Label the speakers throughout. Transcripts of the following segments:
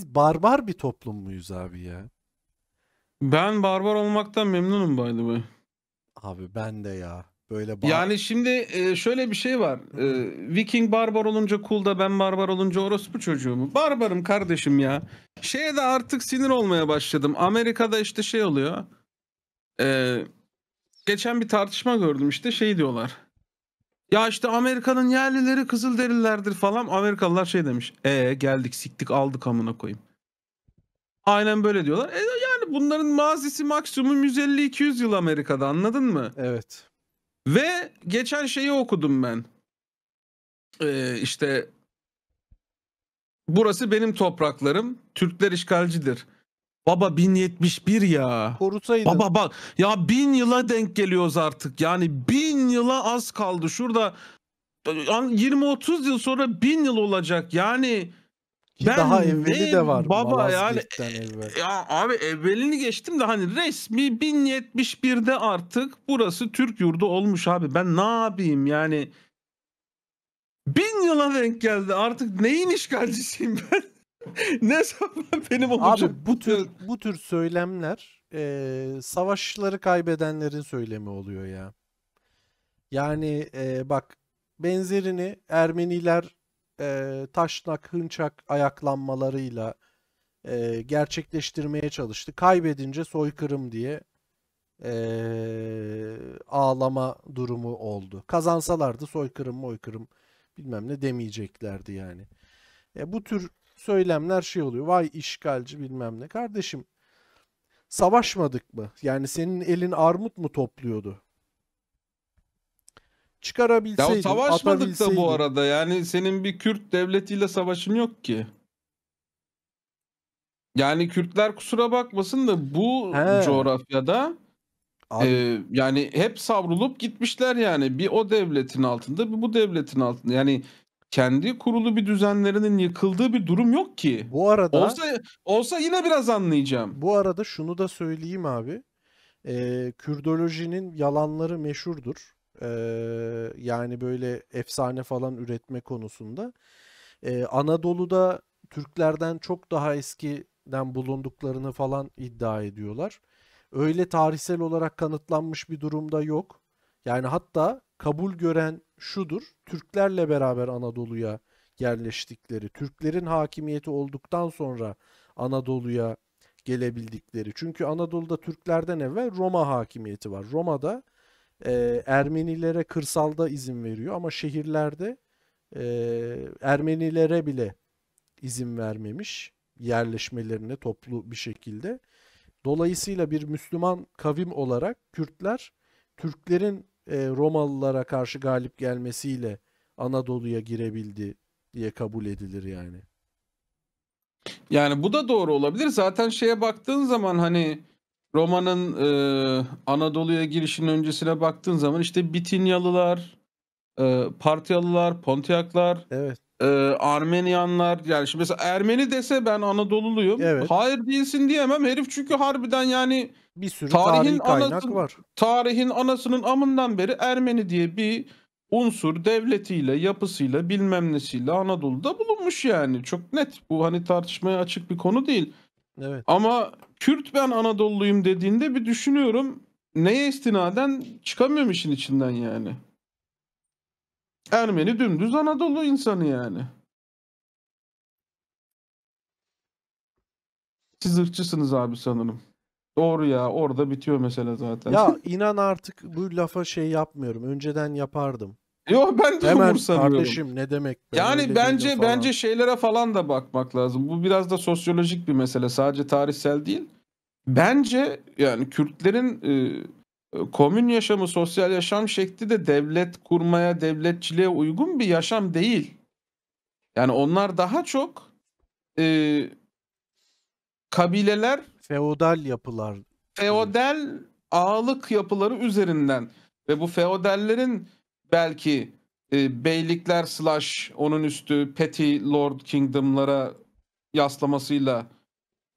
Speaker 1: biz barbar bir toplum muyuz abi ya? Ben barbar olmaktan memnunum by the way. Abi ben de ya. Böyle bar- Yani
Speaker 2: şimdi e, şöyle bir şey var. E, Viking barbar olunca cool da ben barbar olunca orospu çocuğu mu? Barbarım kardeşim ya. Şeye de artık sinir olmaya başladım. Amerika'da işte şey oluyor. E, geçen bir tartışma gördüm işte şey diyorlar. Ya işte Amerika'nın yerlileri Kızılderililerdir falan. Amerikalılar şey demiş. Ee geldik siktik aldık amına koyayım. Aynen böyle diyorlar. E, yani bunların mazisi maksimum 150-200 yıl Amerika'da anladın mı? Evet. Ve geçen şeyi okudum ben. Ee, işte burası benim topraklarım. Türkler işgalcidir. Baba 1071 ya. Korusaydın. Baba bak ya bin yıla denk geliyoruz artık. Yani bin yıla az kaldı. Şurada 20-30 yıl sonra bin yıl olacak. Yani
Speaker 1: ben daha evveli de var. Baba yani e, evvel.
Speaker 2: ya abi evvelini geçtim de hani resmi 1071'de artık burası Türk yurdu olmuş abi. Ben ne yapayım yani? Bin yıla denk geldi. Artık neyin işgalcisiyim
Speaker 1: ben? ne zaman benim olacak? Abi bu tür bu tür söylemler e, savaşları kaybedenlerin söylemi oluyor ya. Yani e, bak benzerini Ermeniler e, taşnak, hınçak ayaklanmalarıyla e, gerçekleştirmeye çalıştı. Kaybedince soykırım diye e, ağlama durumu oldu. Kazansalardı soykırım moykırım bilmem ne demeyeceklerdi yani. E, bu tür söylemler şey oluyor. Vay işgalci bilmem ne. Kardeşim savaşmadık mı? Yani senin elin armut mu topluyordu? çıkarabilseydin, ya savaşmadık da bu
Speaker 2: arada. Yani senin bir Kürt devletiyle savaşın yok ki. Yani Kürtler kusura bakmasın da bu He. coğrafyada e, yani hep savrulup gitmişler yani. Bir o devletin altında bir bu devletin altında. Yani kendi kurulu bir düzenlerinin yıkıldığı
Speaker 1: bir durum yok ki. Bu arada olsa olsa yine biraz anlayacağım. Bu arada şunu da söyleyeyim abi. E, Kürdolojinin yalanları meşhurdur. Ee, yani böyle efsane falan üretme konusunda. Ee, Anadolu'da Türklerden çok daha eskiden bulunduklarını falan iddia ediyorlar. Öyle tarihsel olarak kanıtlanmış bir durumda yok. Yani hatta kabul gören şudur. Türklerle beraber Anadolu'ya yerleştikleri, Türklerin hakimiyeti olduktan sonra Anadolu'ya gelebildikleri. Çünkü Anadolu'da Türklerden evvel Roma hakimiyeti var. Roma'da e, Ermenilere kırsalda izin veriyor ama şehirlerde e, Ermenilere bile izin vermemiş yerleşmelerine toplu bir şekilde. Dolayısıyla bir Müslüman kavim olarak Kürtler Türklerin e, Romalılara karşı galip gelmesiyle Anadolu'ya girebildi diye kabul edilir yani.
Speaker 2: Yani bu da doğru olabilir. Zaten şeye baktığın zaman hani Roma'nın e, Anadolu'ya girişinin öncesine baktığın zaman işte Bitinyalılar, e, Partyalılar, Pontiyaklar, Evet. e, Armenyanlar yani şimdi mesela Ermeni dese ben Anadolu'luyum. Evet. Hayır değilsin diyemem herif çünkü harbiden yani
Speaker 1: Bir sürü Tarihin kaynak anası- var.
Speaker 2: tarihin anasının amından beri Ermeni diye bir unsur devletiyle, yapısıyla, bilmem nesiyle Anadolu'da bulunmuş yani. Çok net. Bu hani tartışmaya açık bir konu değil. Evet. Ama Kürt ben Anadolu'luyum dediğinde bir düşünüyorum. Neye istinaden çıkamıyorum işin içinden yani. Ermeni dümdüz Anadolu insanı yani. Siz ırkçısınız abi sanırım. Doğru
Speaker 1: ya orada bitiyor mesele zaten. Ya inan artık bu lafa şey yapmıyorum. Önceden yapardım. Yok ben de Hemen umursamıyorum. kardeşim ne demek? Ben yani bence bence
Speaker 2: şeylere falan da bakmak lazım. Bu biraz da sosyolojik bir mesele. Sadece tarihsel değil. Bence yani Kürtlerin e, komün yaşamı, sosyal yaşam şekli de devlet kurmaya, devletçiliğe uygun bir yaşam değil. Yani onlar daha çok e, kabileler feodal yapılar. Feodal ağalık yapıları üzerinden ve bu feodallerin belki e, beylikler slash onun üstü petty lord kingdomlara yaslamasıyla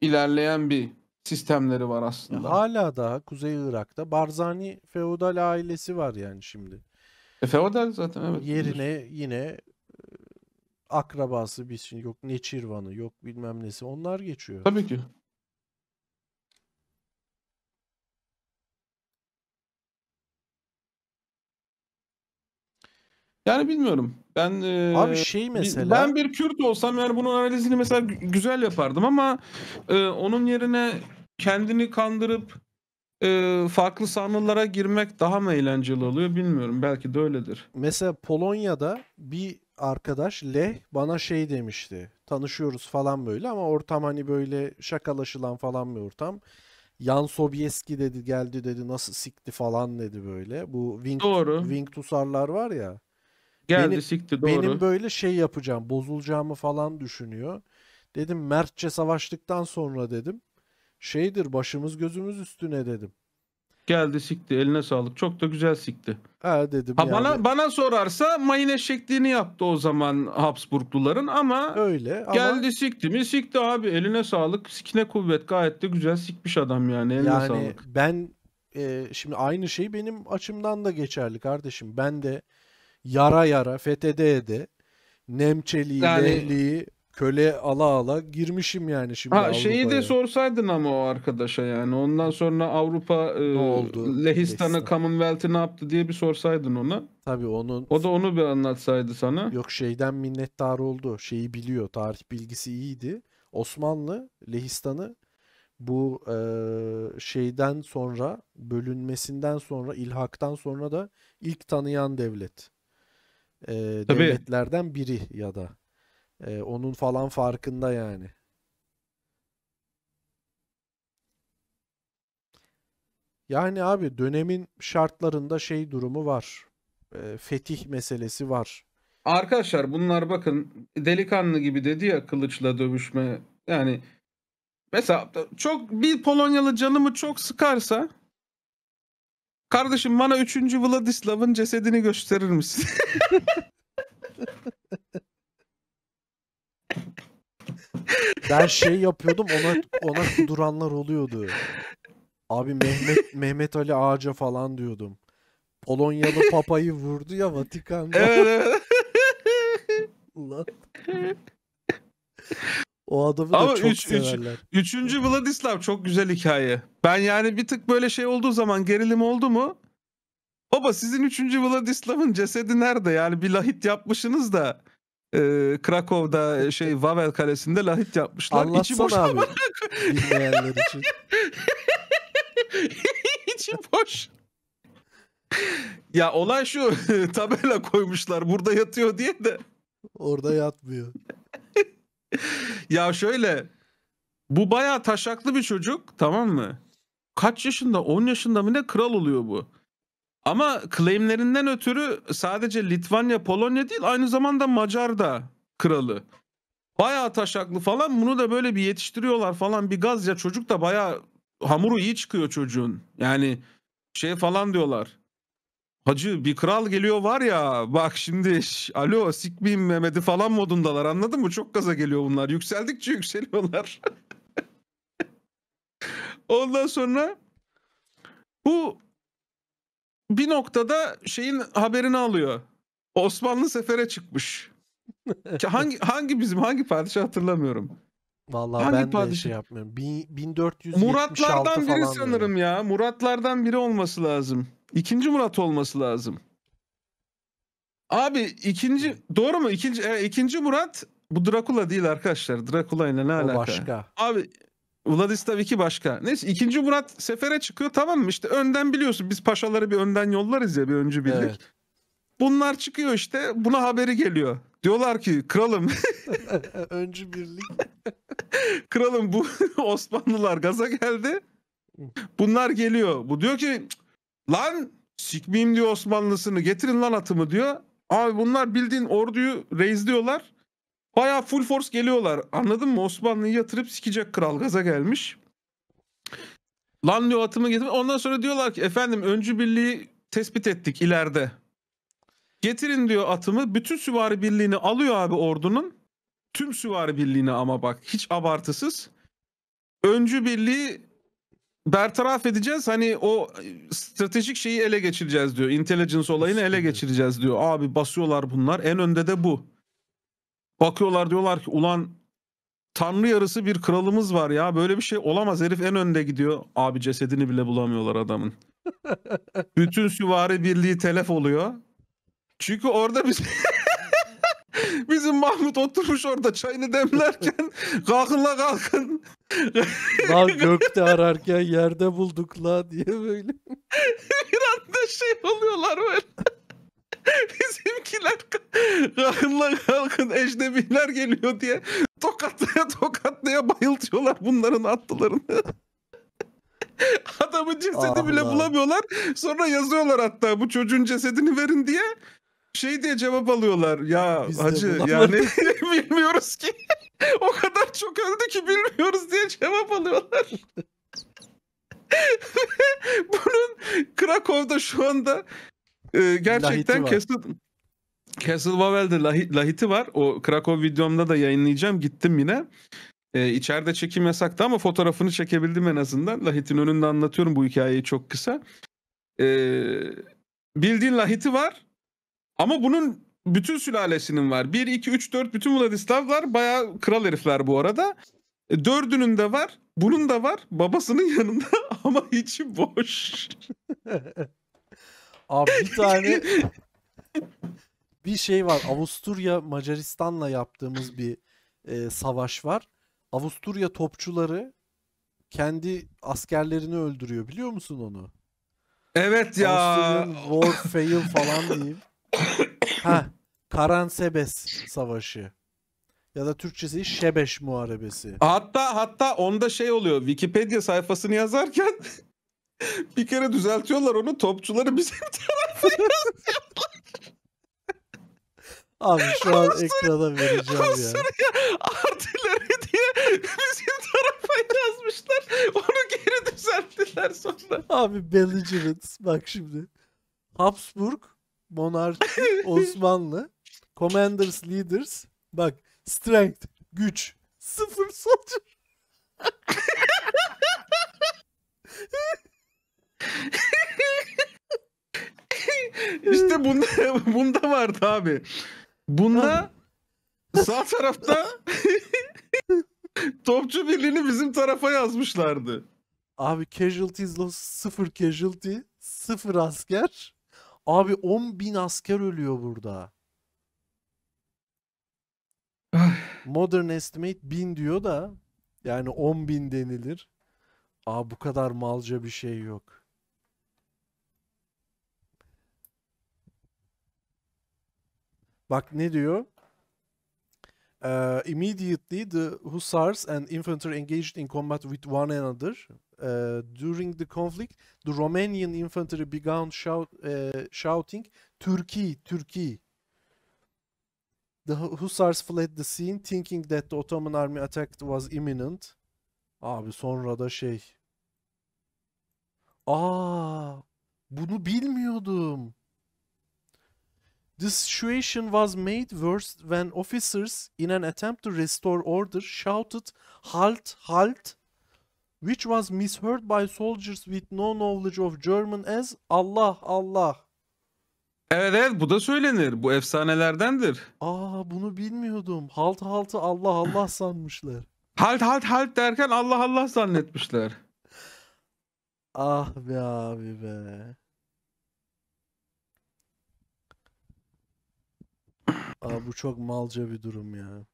Speaker 2: ilerleyen bir
Speaker 1: sistemleri var aslında. Hala daha Kuzey Irak'ta Barzani feodal ailesi var yani şimdi. E, feodal zaten evet. Yerine yine e, akrabası bir şey yok Neçirvan'ı yok bilmem nesi onlar geçiyor. Tabii ki.
Speaker 2: Yani bilmiyorum. Ben e, Abi şey mesela. Ben bir Kürt olsam yani bunun analizini mesela güzel yapardım ama e, onun yerine kendini kandırıp
Speaker 1: e, farklı sanrılara girmek daha mı eğlenceli oluyor bilmiyorum. Belki de öyledir. Mesela Polonya'da bir arkadaş Leh bana şey demişti. Tanışıyoruz falan böyle ama ortam hani böyle şakalaşılan falan bir ortam. Yan Sobieski dedi geldi dedi nasıl sikti falan dedi böyle. Bu Wing, Doğru. Wing Tusarlar var ya. Geldi benim, sikti doğru. Benim böyle şey yapacağım bozulacağımı falan düşünüyor. Dedim mertçe savaştıktan sonra dedim şeydir başımız gözümüz üstüne dedim.
Speaker 2: Geldi sikti eline sağlık çok da güzel sikti. Ha dedim. Ha, yani. Bana bana sorarsa mayın eşekliğini yaptı o zaman Habsburgluların ama öyle ama... geldi sikti mi sikti abi eline sağlık sikine kuvvet gayet de güzel sikmiş adam yani eline yani sağlık. Yani
Speaker 1: ben e, şimdi aynı şey benim açımdan da geçerli kardeşim ben de yara yara fethede ede Nemçeli'yi, yani... Lehli'yi köle ala ala girmişim yani şimdi Ha şeyi de
Speaker 2: sorsaydın ama o arkadaşa yani ondan sonra Avrupa e, ne e, oldu? Lehistan'ı Commonwealth'i ne yaptı diye bir sorsaydın ona. Tabii
Speaker 1: onun O da onu bir anlatsaydı sana. Yok şeyden minnettar oldu. Şeyi biliyor. Tarih bilgisi iyiydi. Osmanlı Lehistan'ı bu e, şeyden sonra bölünmesinden sonra ilhaktan sonra da ilk tanıyan devlet e, Tabii. devletlerden biri ya da e, onun falan farkında yani. Yani abi dönemin şartlarında şey durumu var. E, fetih meselesi var.
Speaker 2: Arkadaşlar bunlar bakın delikanlı gibi dedi ya kılıçla dövüşme. Yani mesela çok bir Polonyalı canımı çok sıkarsa Kardeşim bana 3. Vladislav'ın cesedini gösterir
Speaker 1: misin? ben şey yapıyordum ona ona duranlar oluyordu. Abi Mehmet Mehmet Ali Ağaca falan diyordum. Polonyalı papayı vurdu ya Vatikan'da. Evet, evet. Ulan.
Speaker 2: O adamı Ama da çok üç, severler. Üç, üçüncü Vladislav çok güzel hikaye. Ben yani bir tık böyle şey olduğu zaman gerilim oldu mu? Baba sizin üçüncü Vladislav'ın cesedi nerede? Yani bir lahit yapmışsınız da e, Krakow'da e, şey Vavel Kalesi'nde lahit yapmışlar. Anlatsana İçi boş abi. Bilmeyenler için. İçi boş. ya olay şu tabela koymuşlar burada yatıyor diye de.
Speaker 1: Orada yatmıyor.
Speaker 2: Ya şöyle bu bayağı taşaklı bir çocuk tamam mı? Kaç yaşında 10 yaşında mı ne kral oluyor bu. Ama claimlerinden ötürü sadece Litvanya, Polonya değil aynı zamanda Macar da kralı. Bayağı taşaklı falan bunu da böyle bir yetiştiriyorlar falan bir gaz ya çocuk da bayağı hamuru iyi çıkıyor çocuğun. Yani şey falan diyorlar. Hacı bir kral geliyor var ya bak şimdi alo sikmeyeyim Mehmet'i falan modundalar anladın mı? Çok gaza geliyor bunlar. Yükseldikçe yükseliyorlar. Ondan sonra bu bir noktada şeyin haberini alıyor. Osmanlı sefere çıkmış. hangi hangi bizim hangi padişah
Speaker 1: hatırlamıyorum. Vallahi hangi ben padişah? de şey yapmıyorum. 1476 Muratlardan biri sanırım
Speaker 2: ya. Muratlardan biri olması lazım. İkinci Murat olması lazım. Abi ikinci doğru mu? İkinci e, ikinci Murat bu Drakula değil arkadaşlar. Drakula ile ne o alaka? başka. Abi Vladislav 2 başka. Neyse ikinci Murat sefere çıkıyor tamam mı? İşte önden biliyorsun biz paşaları bir önden yollarız ya bir öncü birlik. Evet. Bunlar çıkıyor işte buna haberi geliyor. Diyorlar ki kralım.
Speaker 1: öncü birlik.
Speaker 2: kralım bu Osmanlılar gaza geldi. Bunlar geliyor. Bu diyor ki Lan sikmeyeyim diyor Osmanlısını getirin lan atımı diyor. Abi bunlar bildiğin orduyu reizliyorlar. Baya full force geliyorlar. Anladın mı? Osmanlı'yı yatırıp sikecek kral gaza gelmiş. Lan diyor atımı getir. Ondan sonra diyorlar ki efendim öncü birliği tespit ettik ileride. Getirin diyor atımı. Bütün süvari birliğini alıyor abi ordunun. Tüm süvari birliğini ama bak hiç abartısız. Öncü birliği bertaraf edeceğiz. Hani o e, stratejik şeyi ele geçireceğiz diyor. Intelligence olayını ele geçireceğiz diyor. Abi basıyorlar bunlar. En önde de bu. Bakıyorlar diyorlar ki ulan tanrı yarısı bir kralımız var ya. Böyle bir şey olamaz. Herif en önde gidiyor. Abi cesedini bile bulamıyorlar adamın. Bütün süvari birliği telef oluyor. Çünkü orada bir Bizim Mahmut oturmuş orada çayını demlerken
Speaker 1: kalkın la kalkın. lan gökte ararken yerde bulduk la diye böyle.
Speaker 2: Bir anda şey oluyorlar böyle. Bizimkiler kalkın la kalkın ecnebiler geliyor diye tokatlaya tokatlaya bayıltıyorlar bunların atlılarını. Adamın cesedi Allah. bile ah bulamıyorlar. Sonra yazıyorlar hatta bu çocuğun cesedini verin diye şey diye cevap alıyorlar. Ya Biz hacı yani bilmiyoruz ki. o kadar çok öldü ki bilmiyoruz diye cevap alıyorlar. Bunun Krakow'da şu anda e,
Speaker 1: gerçekten Castle,
Speaker 2: Castle Wavel'de lahi, lahiti var. O Krakow videomda da yayınlayacağım. Gittim yine. E, içeride çekim yasaktı ama fotoğrafını çekebildim en azından. Lahit'in önünde anlatıyorum bu hikayeyi çok kısa. E, bildiğin lahiti var ama bunun bütün sülalesinin var. 1, 2, 3, 4 bütün Vladislavlar baya kral herifler bu arada. E, dördünün de var. Bunun da var. Babasının yanında ama içi
Speaker 1: boş. Abi bir tane bir şey var. Avusturya Macaristan'la yaptığımız bir e, savaş var. Avusturya topçuları kendi askerlerini öldürüyor. Biliyor musun onu? Evet ya. Austrian War Fail falan diyeyim ha, Karansebes Savaşı. Ya da Türkçesi Şebeş Muharebesi.
Speaker 2: Hatta hatta onda şey oluyor. Wikipedia sayfasını yazarken bir kere düzeltiyorlar onu topçuları bizim şey tarafa
Speaker 1: Abi şu an Avusturya, ekrana vereceğim ya.
Speaker 2: Artileri diye bizim
Speaker 1: tarafa yazmışlar. Onu geri düzelttiler sonra. Abi belligerents bak şimdi. Habsburg monarşi, Osmanlı, commanders, leaders. Bak strength, güç,
Speaker 2: sıfır soldier. İşte bunda, bunda vardı abi. Bunda sağ tarafta
Speaker 1: topçu birliğini bizim tarafa yazmışlardı. Abi casualties lost sıfır casualty, sıfır asker. Abi 10 bin asker ölüyor burada. Modern estimate 1000 diyor da yani 10 bin denilir. Aa bu kadar malca bir şey yok. Bak ne diyor? Uh, immediately the Hussars and infantry engaged in combat with one another Uh, during the conflict, the Romanian infantry began shout, uh, shouting, Turkey, Turkey. The Hussars fled the scene thinking that the Ottoman army attack was imminent. Abi sonra da şey. Aa, bunu bilmiyordum. The situation was made worse when officers in an attempt to restore order shouted halt halt which was misheard by soldiers with no knowledge of German as Allah Allah. Evet evet bu da
Speaker 2: söylenir. Bu efsanelerdendir.
Speaker 1: Aa bunu bilmiyordum. Halt haltı Allah Allah sanmışlar.
Speaker 2: halt halt halt derken Allah Allah zannetmişler. ah
Speaker 1: be abi be. Aa, bu çok malca bir durum ya.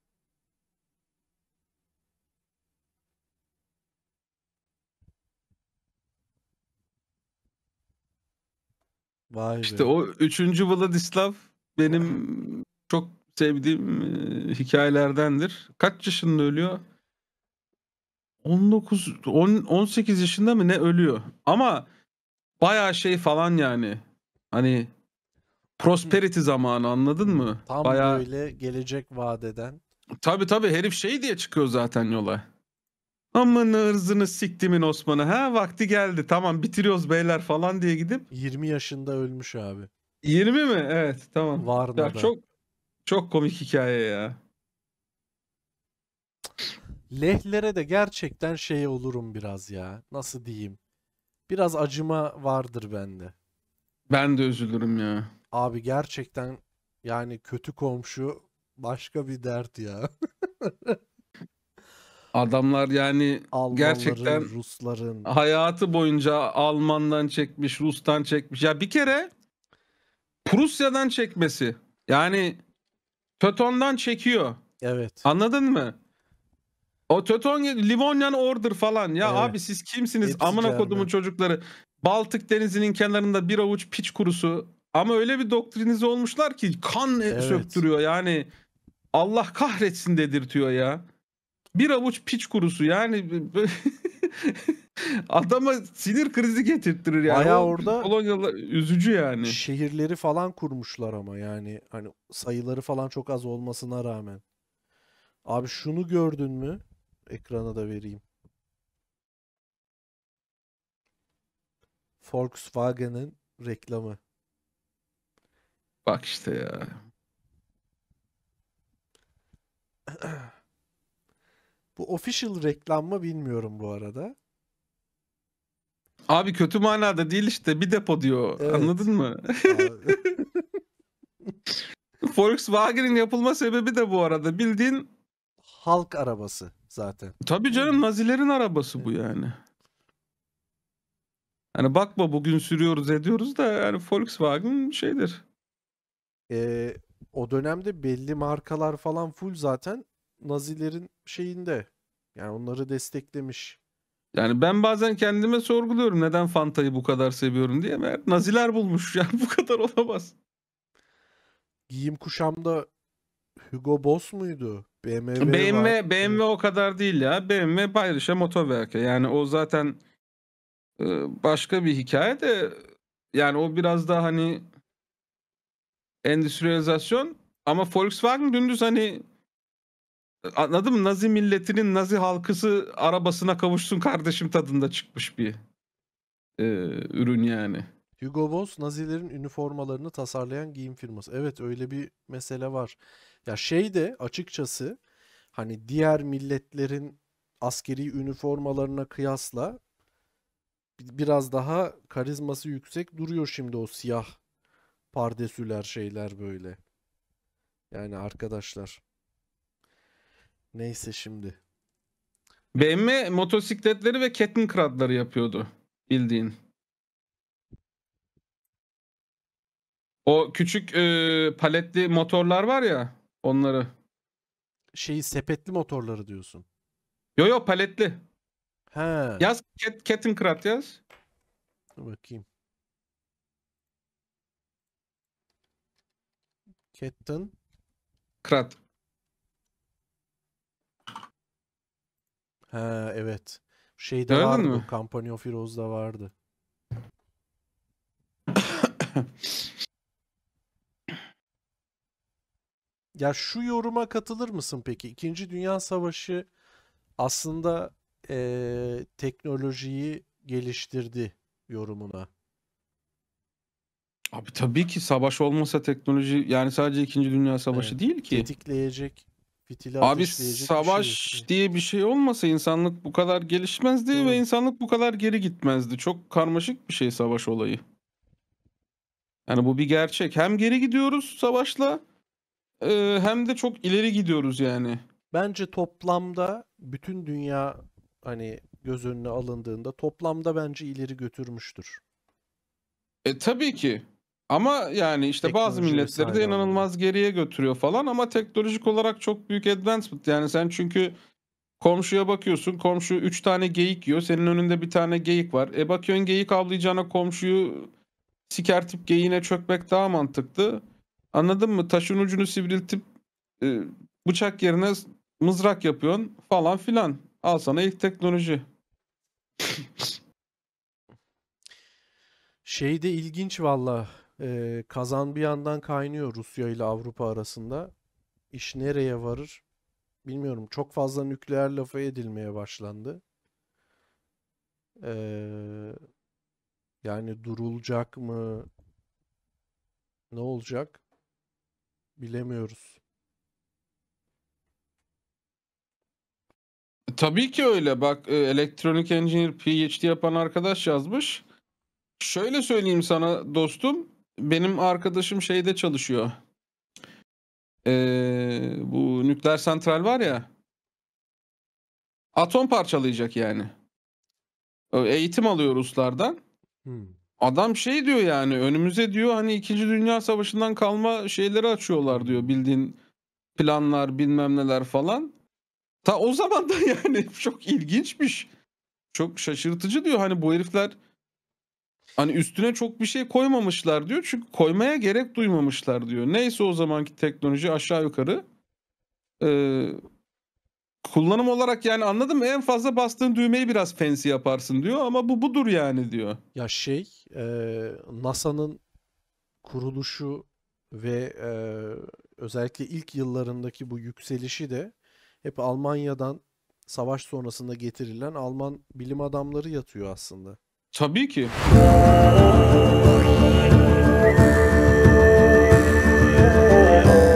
Speaker 1: Vay İşte be. o
Speaker 2: üçüncü Vladislav benim çok sevdiğim e, hikayelerdendir. Kaç yaşında ölüyor? 19 10, 18 yaşında mı ne ölüyor? Ama bayağı şey falan yani. Hani prosperity zamanı anladın mı? Tam bayağı...
Speaker 1: böyle gelecek vadeden.
Speaker 2: Tabi tabi herif şey diye çıkıyor zaten yola. Amın ırzını siktimin Osman'ı. Ha vakti geldi. Tamam bitiriyoruz beyler falan diye gidip. 20 yaşında ölmüş abi. 20 mi? Evet tamam.
Speaker 1: Var Ya çok çok komik hikaye ya. Lehlere de gerçekten şey olurum biraz ya. Nasıl diyeyim? Biraz acıma vardır bende.
Speaker 2: Ben de üzülürüm ya.
Speaker 1: Abi gerçekten yani kötü komşu başka bir dert ya.
Speaker 2: Adamlar yani Almanların, gerçekten Rusların hayatı boyunca Alman'dan çekmiş, Rus'tan çekmiş. Ya bir kere Prusya'dan çekmesi. Yani Töton'dan çekiyor. Evet. Anladın mı? O Töton Livonian Order falan. Ya evet. abi siz kimsiniz? Hepsi Amına kodumun çocukları. Baltık Denizi'nin kenarında bir avuç piç kurusu. Ama öyle bir doktrinize olmuşlar ki kan evet. söktürüyor. Yani Allah kahretsin dedirtiyor ya. Bir avuç piç kurusu yani adama sinir krizi
Speaker 1: getirttirir yani. Baya orada Polonyalı üzücü yani. Şehirleri falan kurmuşlar ama yani hani sayıları falan çok az olmasına rağmen. Abi şunu gördün mü? Ekrana da vereyim. Volkswagen'in reklamı. Bak işte ya. Bu official reklam mı bilmiyorum bu arada.
Speaker 2: Abi kötü manada değil işte bir depo diyor. Evet. Anladın mı? Volkswagen'in yapılma sebebi de bu arada bildiğin halk arabası zaten. Tabii canım Nazilerin arabası evet. bu yani. Hani bakma bugün sürüyoruz ediyoruz da yani Volkswagen şeydir.
Speaker 1: Ee, o dönemde belli markalar falan full zaten Nazilerin şeyinde. Yani onları desteklemiş.
Speaker 2: Yani ben bazen kendime sorguluyorum neden Fanta'yı bu kadar seviyorum diye. Meğer
Speaker 1: Naziler bulmuş. Yani bu kadar olamaz. Giyim kuşamda Hugo Boss muydu? BMW BMW, BMW o
Speaker 2: kadar değil ya. BMW Bayerische Motorwerke. Yani o zaten e, başka bir hikaye de yani o biraz daha hani endüstriyalizasyon ama Volkswagen dümdüz hani Anladım Nazi milletinin Nazi halkısı arabasına kavuşsun kardeşim tadında çıkmış bir e, ürün yani.
Speaker 1: Hugo Boss Nazilerin üniformalarını tasarlayan giyim firması. Evet öyle bir mesele var. Ya şey de açıkçası hani diğer milletlerin askeri üniformalarına kıyasla biraz daha karizması yüksek duruyor şimdi o siyah pardesüler şeyler böyle. Yani arkadaşlar Neyse şimdi.
Speaker 2: BMW motosikletleri ve kradları yapıyordu bildiğin. O küçük e, paletli motorlar var ya onları. Şeyi sepetli motorları diyorsun. Yo yo paletli. He. Yaz Cat, Kettenkrat yaz.
Speaker 1: Dur bakayım. Ketten. Krat. Ha evet. Şeyde Gördün vardı. Mü? Company of Heroes'da vardı. ya şu yoruma katılır mısın peki? İkinci Dünya Savaşı aslında e, teknolojiyi geliştirdi yorumuna.
Speaker 2: Abi tabii ki savaş olmasa teknoloji yani sadece 2. Dünya Savaşı evet, değil ki.
Speaker 1: Tetikleyecek. Fitili Abi savaş bir
Speaker 2: şey diye bir şey olmasa insanlık bu kadar gelişmezdi evet. ve insanlık bu kadar geri gitmezdi. Çok karmaşık bir şey savaş olayı. Yani bu bir gerçek. Hem geri gidiyoruz
Speaker 1: savaşla e, hem de çok ileri gidiyoruz yani. Bence toplamda bütün dünya hani göz önüne alındığında toplamda bence ileri götürmüştür.
Speaker 2: E tabii ki. Ama yani işte bazı milletleri de inanılmaz anlamında. geriye götürüyor falan ama teknolojik olarak çok büyük advancement. Yani sen çünkü komşuya bakıyorsun komşu 3 tane geyik yiyor senin önünde bir tane geyik var. E bakıyorsun geyik avlayacağına komşuyu sikertip geyiğine çökmek daha mantıklı. Anladın mı? Taşın ucunu sivriltip e, bıçak yerine mızrak yapıyorsun
Speaker 1: falan filan. Al sana ilk teknoloji. Şey de ilginç valla. Ee, kazan bir yandan kaynıyor Rusya ile Avrupa arasında. İş nereye varır bilmiyorum. Çok fazla nükleer lafı edilmeye başlandı. Ee, yani durulacak mı? Ne olacak? Bilemiyoruz.
Speaker 2: Tabii ki öyle. Bak e, elektronik Engineer PhD yapan arkadaş yazmış. Şöyle söyleyeyim sana dostum benim arkadaşım şeyde çalışıyor. Ee, bu nükleer santral var ya. Atom parçalayacak yani. Eğitim alıyor Ruslardan. Hmm. Adam şey diyor yani önümüze diyor hani 2. Dünya Savaşı'ndan kalma şeyleri açıyorlar diyor bildiğin planlar bilmem neler falan. Ta o zaman da yani çok ilginçmiş. Çok şaşırtıcı diyor hani bu herifler Hani üstüne çok bir şey koymamışlar diyor. Çünkü koymaya gerek duymamışlar diyor. Neyse o zamanki teknoloji aşağı yukarı. Ee, kullanım olarak yani anladım en fazla bastığın düğmeyi biraz fancy yaparsın diyor ama bu budur yani diyor.
Speaker 1: Ya şey e, NASA'nın kuruluşu ve e, özellikle ilk yıllarındaki bu yükselişi de hep Almanya'dan savaş sonrasında getirilen Alman bilim adamları yatıyor aslında.
Speaker 2: Tabii ki. Oh,